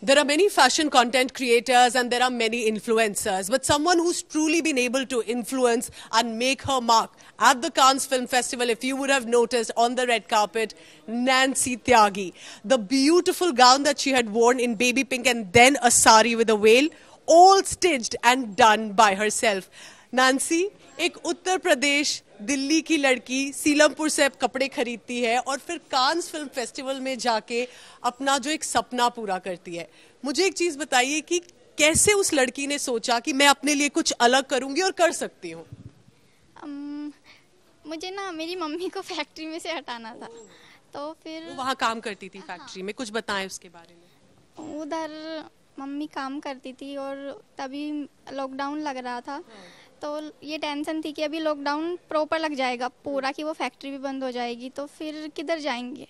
There are many fashion content creators and there are many influencers, but someone who's truly been able to influence and make her mark at the Cannes Film Festival, if you would have noticed on the red carpet, Nancy Tyagi. The beautiful gown that she had worn in baby pink and then a sari with a veil, all stitched and done by herself. Nancy, एक उत्तर प्रदेश दिल्ली की लड़की सीलमपुर से कपड़े खरीदती है और फिर Cannes film festival में जाके अपना जो एक सपना पूरा करती है मुझे एक चीज़ बताइए कि कैसे उस लड़की ने सोचा कि मैं अपने लिए कुछ अलग करूंगी और कर सकती हूँ um, मुझे ना मेरी मम्मी को फैक्ट्री में से हटाना था तो फिर वो वहाँ काम करती थी हाँ। फैक्ट्री में कुछ बताएं उसके बारे में उधर मम्मी काम करती थी और तभी लॉकडाउन लग रहा था हाँ। तो ये टेंशन थी कि अभी लॉकडाउन प्रॉपर लग जाएगा पूरा कि वो फैक्ट्री भी बंद हो जाएगी तो फिर किधर जाएंगे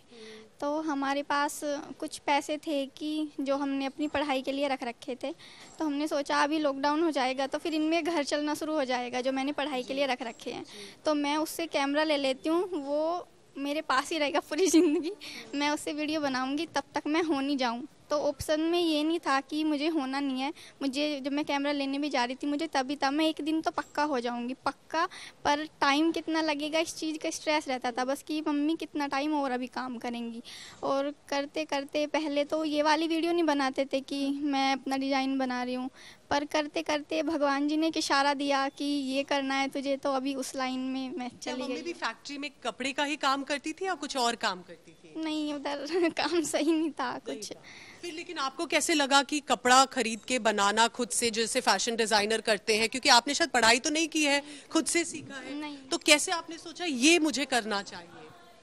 तो हमारे पास कुछ पैसे थे कि जो हमने अपनी पढ़ाई के लिए रख रखे थे तो हमने सोचा अभी लॉकडाउन हो जाएगा तो फिर इनमें घर चलना शुरू हो जाएगा जो मैंने पढ़ाई के लिए रख रखे हैं तो मैं उससे कैमरा ले लेती हूँ वो मेरे पास ही रहेगा पूरी ज़िंदगी मैं उससे वीडियो बनाऊँगी तब तक मैं हो नहीं जाऊँ तो ऑप्शन में ये नहीं था कि मुझे होना नहीं है मुझे जब मैं कैमरा लेने भी जा रही थी मुझे तभी था मैं एक दिन तो पक्का हो जाऊँगी पक्का पर टाइम कितना लगेगा इस चीज़ का स्ट्रेस रहता था बस कि मम्मी कितना टाइम और अभी काम करेंगी और करते करते पहले तो ये वाली वीडियो नहीं बनाते थे कि मैं अपना डिज़ाइन बना रही हूँ पर करते करते भगवान जी ने एक इशारा दिया कि ये करना है तुझे तो अभी उस लाइन में मैं चली गई भी फैक्ट्री में कपड़े का ही काम करती थी या कुछ और काम करती थी नहीं उधर काम सही नहीं था कुछ फिर लेकिन आपको कैसे लगा कि कपड़ा खरीद के बनाना खुद से जैसे फैशन डिजाइनर करते हैं क्योंकि आपने शायद पढ़ाई तो नहीं की है खुद से सीखा है तो कैसे आपने सोचा ये मुझे करना चाहिए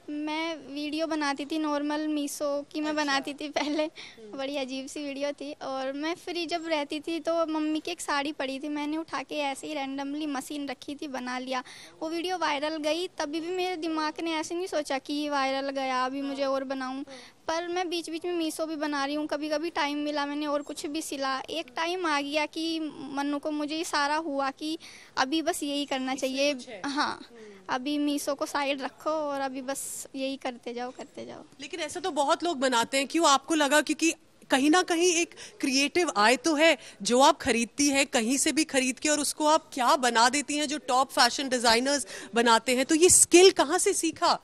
मैं वीडियो बनाती थी नॉर्मल मीसो की मैं अच्छा। बनाती थी पहले हम्म। बड़ी अजीब सी वीडियो थी और मैं फ्री जब रहती थी तो मम्मी की एक साड़ी पड़ी थी मैंने उठा के ऐसे ही रैंडमली मशीन रखी थी बना लिया वो वीडियो वायरल गई तभी भी मेरे दिमाग ने ऐसे नहीं सोचा कि ये वायरल गया अभी हाँ। मुझे और बनाऊँ हाँ। पर मैं बीच बीच में मीसो भी बना रही हूँ कभी कभी टाइम मिला मैंने और कुछ भी सिला एक टाइम हाँ। आ गया कि मनु को मुझे सारा हुआ कि अभी बस यही करना चाहिए हाँ हम्म। अभी मीसो को साइड रखो और अभी बस यही करते जाओ करते जाओ लेकिन ऐसा तो बहुत लोग बनाते हैं क्यों आपको लगा क्योंकि कहीं ना कहीं एक क्रिएटिव आय तो है जो आप खरीदती है कहीं से भी खरीद के और उसको आप क्या बना देती हैं जो टॉप फैशन डिजाइनर्स बनाते हैं तो ये स्किल कहाँ से सीखा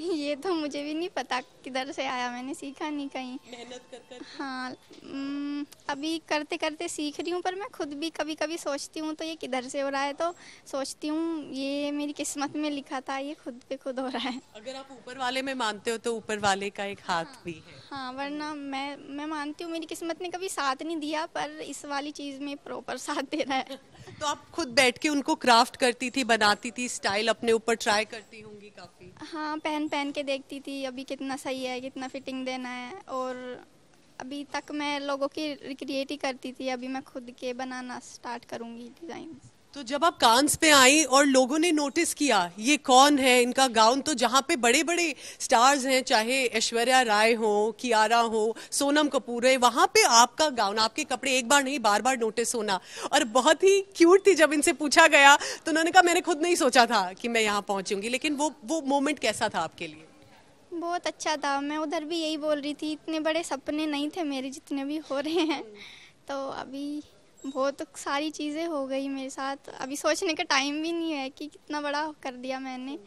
ये तो मुझे भी नहीं पता किधर से आया मैंने सीखा नहीं कहीं मेहनत कर कर हाँ अभी करते करते सीख रही हूँ पर मैं खुद भी कभी कभी सोचती हूँ तो ये किधर से हो रहा है तो सोचती हूँ ये मेरी किस्मत में लिखा था ये खुद पे खुद हो रहा है अगर आप ऊपर वाले में मानते हो तो ऊपर वाले का एक हाथ हाँ, भी है हाँ वरना मैं मैं मानती हूँ मेरी किस्मत ने कभी साथ नहीं दिया पर इस वाली चीज़ में प्रॉपर साथ दे रहा है तो आप खुद बैठ के उनको क्राफ्ट करती थी बनाती थी स्टाइल अपने ऊपर ट्राई करती होंगी काफ़ी हाँ पहन पहन के देखती थी अभी कितना सही है कितना फिटिंग देना है और अभी तक मैं लोगों की रिक्रिएट ही करती थी अभी मैं खुद के बनाना स्टार्ट करूँगी डिज़ाइन तो जब आप कांस पे आई और लोगों ने नोटिस किया ये कौन है इनका गाउन तो जहाँ पे बड़े बड़े स्टार्स हैं चाहे ऐश्वर्या राय हो कियारा हो सोनम कपूर है वहाँ पे आपका गाउन आपके कपड़े एक बार नहीं बार बार नोटिस होना और बहुत ही क्यूट थी जब इनसे पूछा गया तो उन्होंने कहा मैंने खुद नहीं सोचा था कि मैं यहाँ पहुँचूंगी लेकिन वो वो मोमेंट कैसा था आपके लिए बहुत अच्छा था मैं उधर भी यही बोल रही थी इतने बड़े सपने नहीं थे मेरे जितने भी हो रहे हैं तो अभी बहुत तो सारी चीज़ें हो गई मेरे साथ अभी सोचने का टाइम भी नहीं है कि कितना बड़ा कर दिया मैंने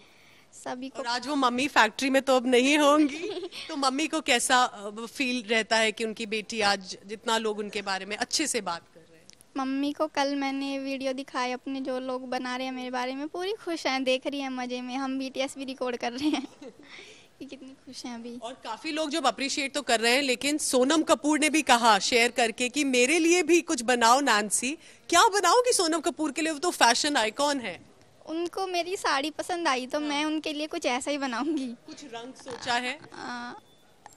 सभी को और आज वो मम्मी फैक्ट्री में तो अब नहीं होंगी तो मम्मी को कैसा फील रहता है कि उनकी बेटी आज जितना लोग उनके बारे में अच्छे से बात कर रहे हैं मम्मी को कल मैंने वीडियो दिखाई अपने जो लोग बना रहे हैं मेरे बारे में पूरी खुश हैं देख रही हैं मज़े में हम बीटीएस भी रिकॉर्ड कर रहे हैं कितनी खुश हैं अभी और काफी लोग जब अप्रिशिएट तो कर रहे हैं लेकिन सोनम कपूर ने भी कहा शेयर करके कि मेरे लिए भी कुछ बनाओ नानसी क्या बनाओगी सोनम कपूर के लिए वो तो फैशन आइकॉन है उनको मेरी साड़ी पसंद आई तो मैं उनके लिए कुछ ऐसा ही बनाऊंगी कुछ रंग सोचा है आ,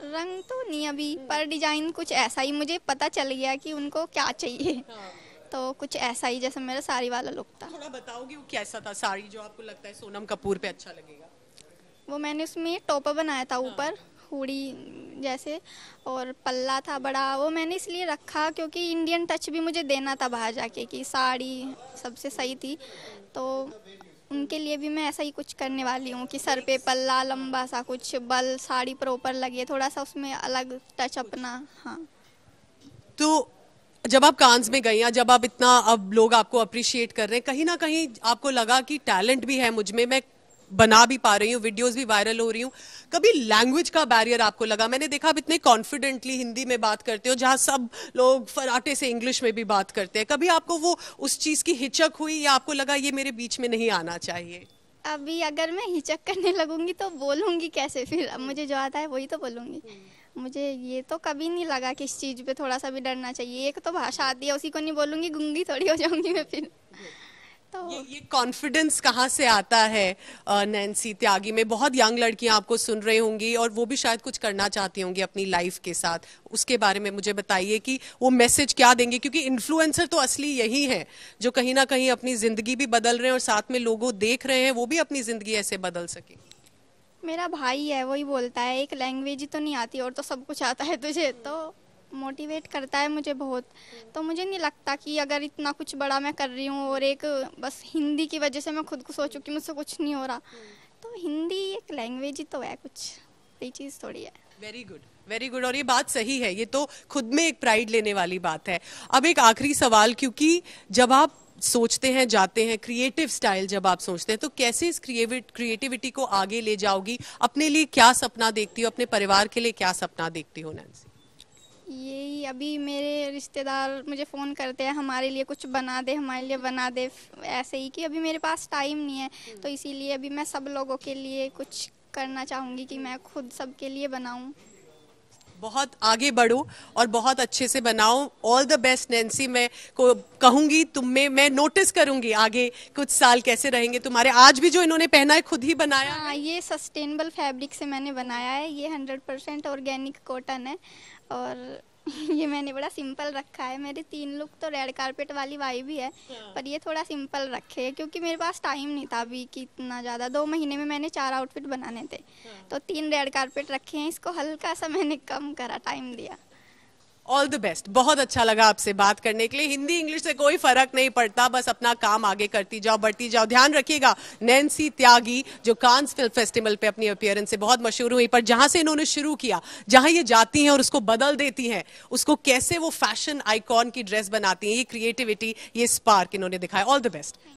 रंग तो नहीं अभी पर डिजाइन कुछ ऐसा ही मुझे पता चल गया कि उनको क्या चाहिए हाँ। तो कुछ ऐसा ही जैसा मेरा साड़ी वाला लुक था थोड़ा बताओगी वो कैसा था साड़ी जो आपको लगता है सोनम कपूर पे अच्छा लगेगा वो मैंने उसमें टॉपर बनाया था हाँ। ऊपर हुडी जैसे और पल्ला था बड़ा वो मैंने इसलिए रखा क्योंकि इंडियन टच भी मुझे देना था बाहर जाके कि साड़ी सबसे सही थी तो उनके लिए भी मैं ऐसा ही कुछ करने वाली हूँ कि सर पे पल्ला लंबा सा कुछ बल साड़ी प्रॉपर लगे थोड़ा सा उसमें अलग टच अपना हाँ तो जब आप कांस में गई जब आप इतना अब लोग आपको अप्रिशिएट कर रहे हैं कहीं ना कहीं आपको लगा कि टैलेंट भी है मुझ में मैं बना भी पा रही हूँ वीडियोस भी वायरल हो रही हूँ कभी लैंग्वेज का बैरियर आपको लगा मैंने देखा आप इतने कॉन्फिडेंटली हिंदी में बात करते हो जहाँ सब लोग फराटे से इंग्लिश में भी बात करते हैं कभी आपको वो उस चीज़ की हिचक हुई या आपको लगा ये मेरे बीच में नहीं आना चाहिए अभी अगर मैं हिचक करने लगूंगी तो बोलूंगी कैसे फिर अब मुझे जो आता है वही तो बोलूंगी हम्म। मुझे ये तो कभी नहीं लगा कि इस चीज़ पे थोड़ा सा भी डरना चाहिए एक तो भाषा आती है उसी को नहीं बोलूंगी गुंगी थोड़ी हो जाऊंगी मैं फिर तो ये ये कॉन्फिडेंस कहाँ से आता है नैन्सी त्यागी में बहुत यंग लड़कियां आपको सुन रही होंगी और वो भी शायद कुछ करना चाहती होंगी अपनी लाइफ के साथ उसके बारे में मुझे बताइए कि वो मैसेज क्या देंगे क्योंकि इन्फ्लुएंसर तो असली यही है जो कहीं ना कहीं अपनी ज़िंदगी भी बदल रहे हैं और साथ में लोगों देख रहे हैं वो भी अपनी ज़िंदगी ऐसे बदल सके मेरा भाई है वही बोलता है एक लैंग्वेज ही तो नहीं आती और तो सब कुछ आता है तुझे तो मोटिवेट करता है मुझे बहुत तो मुझे नहीं लगता कि अगर इतना कुछ बड़ा मैं कर रही हूँ और एक बस हिंदी की वजह से मैं खुद को सोच चुकी मुझसे कुछ नहीं हो रहा तो हिंदी एक लैंग्वेज ही तो है कुछ ये चीज़ थोड़ी है वेरी गुड वेरी गुड और ये बात सही है ये तो खुद में एक प्राइड लेने वाली बात है अब एक आखिरी सवाल क्योंकि जब आप सोचते हैं जाते हैं क्रिएटिव स्टाइल जब आप सोचते हैं तो कैसे इस क्रिएटिविटी को आगे ले जाओगी अपने लिए क्या सपना देखती हो अपने परिवार के लिए क्या सपना देखती हो नैन्सी यही अभी मेरे रिश्तेदार मुझे फ़ोन करते हैं हमारे लिए कुछ बना दे हमारे लिए बना दे ऐसे ही कि अभी मेरे पास टाइम नहीं है हम्म। तो इसीलिए अभी मैं सब लोगों के लिए कुछ करना चाहूँगी कि मैं खुद सबके लिए बनाऊँ बहुत आगे बढ़ो और बहुत अच्छे से बनाओ ऑल द बेस्ट नैन्सी मैं को कहूंगी तुम में मैं नोटिस करूंगी आगे कुछ साल कैसे रहेंगे तुम्हारे आज भी जो इन्होंने पहना है खुद ही बनाया हाँ, ये सस्टेनेबल फैब्रिक से मैंने बनाया है ये हंड्रेड परसेंट ऑर्गेनिक कॉटन है और ये मैंने बड़ा सिंपल रखा है मेरे तीन लुक तो रेड कारपेट वाली वाई भी है हाँ। पर ये थोड़ा सिंपल रखे है क्योंकि मेरे पास टाइम नहीं था अभी कि इतना ज़्यादा दो महीने में मैंने चार आउटफिट बनाने थे हाँ। तो तीन रेड कारपेट रखे हैं इसको हल्का सा मैंने कम करा टाइम दिया ऑल द बेस्ट बहुत अच्छा लगा आपसे बात करने के लिए हिंदी इंग्लिश से कोई फर्क नहीं पड़ता बस अपना काम आगे करती जाओ बढ़ती जाओ ध्यान रखिएगा नैन्सी त्यागी जो कांस फिल्म फेस्टिवल पे अपनी अपियरेंस से बहुत मशहूर हुई पर जहां से इन्होंने शुरू किया जहां ये जाती हैं और उसको बदल देती हैं उसको कैसे वो फैशन आइकॉन की ड्रेस बनाती हैं ये क्रिएटिविटी ये स्पार्क इन्होंने दिखाया ऑल द बेस्ट